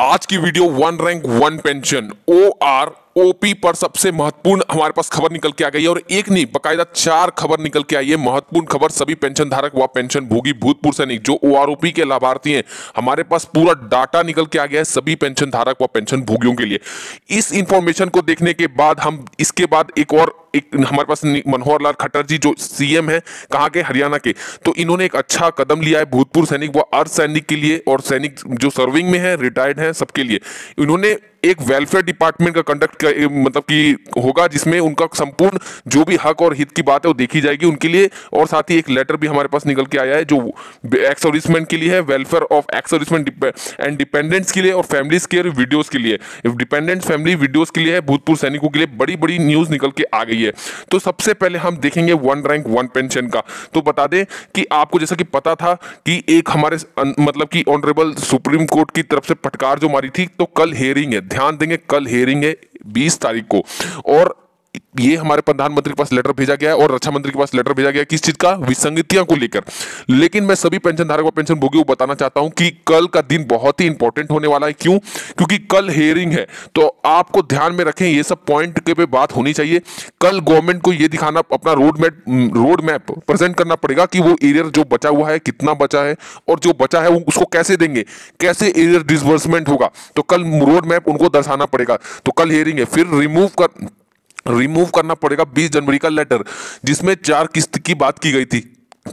आज की video one rank one pension O R OP पर सबसे महत्वपूर्ण हमारे पास खबर निकल के आ गई है और एक नहीं बकायदा चार खबर निकल के आई है महत्वपूर्ण खबर सभी पेंशन धारक व पेंशन भोगी भूतपूर्व सैनिक जो ओआरओपी के लाभार्थी हैं हमारे पास पूरा डाटा निकल के आ गया है सभी पेंशन धारक व पेंशन भोगियों के लिए इस इंफॉर्मेशन को देखने के बाद हम इसके बाद एक और एक हमारे पास मनोहर लाल खट्टर जी जो सीएम हैं कहाँ के हरियाणा के तो इन्होंने एक अच्छा कदम लिया है भूतपूर्व सैनिक व अर्ध सैनिक के लिए और सैनिक जो सर्विंग में है रिटायर्ड हैं सबके लिए इन्होंने एक वेलफेयर डिपार्टमेंट का कंडक्ट मतलब कि होगा जिसमें उनका संपूर्ण जो भी हक और हित की बात है वो देखी जाएगी उनके लिए और साथ ही एक लेटर भी हमारे पास निकल के आया है जो एक्स सर्विसमैन के लिए है welfare of ex serviceman and dependents के लिए और फैमिलीज केयर वीडियोज के लिए डिपेंडेंट फैमिली वीडियोज के लिए है भूतपूर्व सैनिकों के लिए बड़ी बड़ी न्यूज निकल के आ गई चाहिए तो सबसे पहले हम देखेंगे वन रैंक वन पेंशन का तो बता दें कि आपको जैसा कि पता था कि एक हमारे मतलब कि ऑनरेबल सुप्रीम कोर्ट की तरफ से फटकार जो मारी थी तो कल हेयरिंग है ध्यान देंगे कल हेयरिंग है बीस तारीख को और ये हमारे प्रधानमंत्री के पास लेटर भेजा गया है और रक्षा मंत्री के पास लेटर भेजा गया किस चीज का विसंगतियां को लेकर लेकिन मैं सभी पेंशन धारक और पेंशन भोगियों को बताना चाहता हूं कि कल का दिन बहुत ही इंपॉर्टेंट होने वाला है क्यों क्योंकि कल हेयरिंग है तो आपको ध्यान में रखें ये सब पॉइंट के पे बात होनी चाहिए कल गवर्नमेंट को यह दिखाना अपना road map road map present करना पड़ेगा कि वो एरियर जो बचा हुआ है कितना बचा है और जो बचा है वो उसको कैसे देंगे कैसे एरियर डिसबर्समेंट होगा तो कल रोड मैप उनको दर्शाना पड़ेगा तो कल हेयरिंग है फिर रिमूव कर रिमूव करना पड़ेगा 20 जनवरी का लेटर जिसमें चार किस्त की बात की गई थी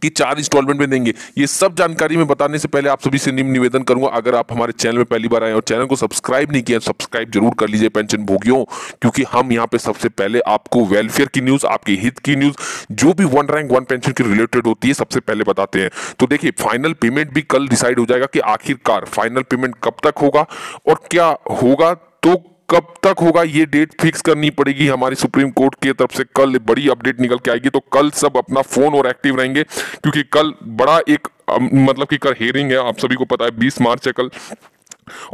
कि चार इंस्टॉलमेंट में देंगे ये सब जानकारी मैं बताने से पहले आप सभी से निवेदन करूंगा अगर आप हमारे चैनल में पहली बार आए और चैनल को सब्सक्राइब नहीं किया सब्सक्राइब जरूर कर लीजिए पेंशन भोगियों क्योंकि हम यहाँ पे सबसे पहले आपको वेलफेयर की न्यूज आपके हित की न्यूज जो भी वन रैंक वन पेंशन की रिलेटेड होती है सबसे पहले बताते हैं तो देखिए फाइनल पेमेंट भी कल डिसाइड हो जाएगा कि आखिरकार फाइनल पेमेंट कब तक होगा और क्या होगा तो कब तक होगा ये डेट फिक्स करनी पड़ेगी हमारी सुप्रीम कोर्ट की तरफ से कल बड़ी अपडेट निकल के आएगी तो कल सब अपना फोन और एक्टिव रहेंगे क्योंकि कल बड़ा एक मतलब कि कल हेयरिंग है आप सभी को पता है बीस मार्च है कल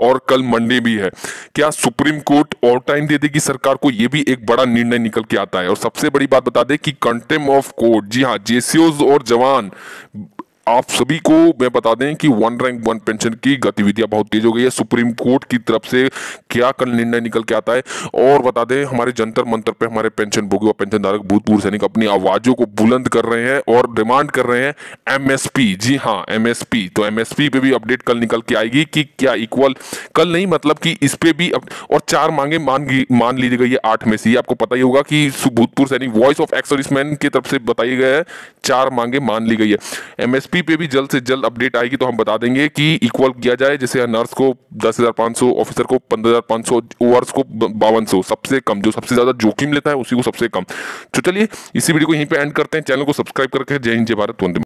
और कल मंडे भी है क्या सुप्रीम कोर्ट और टाइम दे देगी सरकार को यह भी एक बड़ा निर्णय निकल के आता है और सबसे बड़ी बात बता दें कि कंटेम ऑफ कोर्ट जी हाँ जेसीओ और जवान आप सभी को मैं बता दें कि वन रैंक वन पेंशन की गतिविधियां बहुत तेज हो गई है सुप्रीम कोर्ट की तरफ से क्या कल निर्णय निकल के आता है और बता दें हमारे जंतर मंतर पे हमारे पेंशन भोगी और पेंशन धारक भूतपूर्व सैनिक अपनी आवाजों को बुलंद कर रहे हैं और डिमांड कर रहे हैं एमएसपी जी हाँ एमएसपी तो एमएसपी पे भी अपडेट कल निकल के आएगी कि क्या इक्वल कल नहीं मतलब कि इस पे भी और चार मांगे मान मान ली गई है आठ में से आपको पता ही होगा कि भूतपूर्व सैनिक वॉइस ऑफ एक्सरिसमैन की तरफ से बताई गया है चार मांगे मान ली गई है एमएसपी एसपी पे भी जल्द से जल्द अपडेट आएगी तो हम बता देंगे कि इक्वल किया जाए जैसे नर्स को दस हज़ार पांच सौ ऑफिसर को पंद्रह हज़ार पांच सौ ओवर्स को बावन सौ सबसे कम जो सबसे ज़्यादा जोखिम लेता है उसी को सबसे कम तो चलिए इसी वीडियो को यहीं पे एंड करते हैं चैनल को सब्सक्राइब करके जय हिंद जय भारत वंदे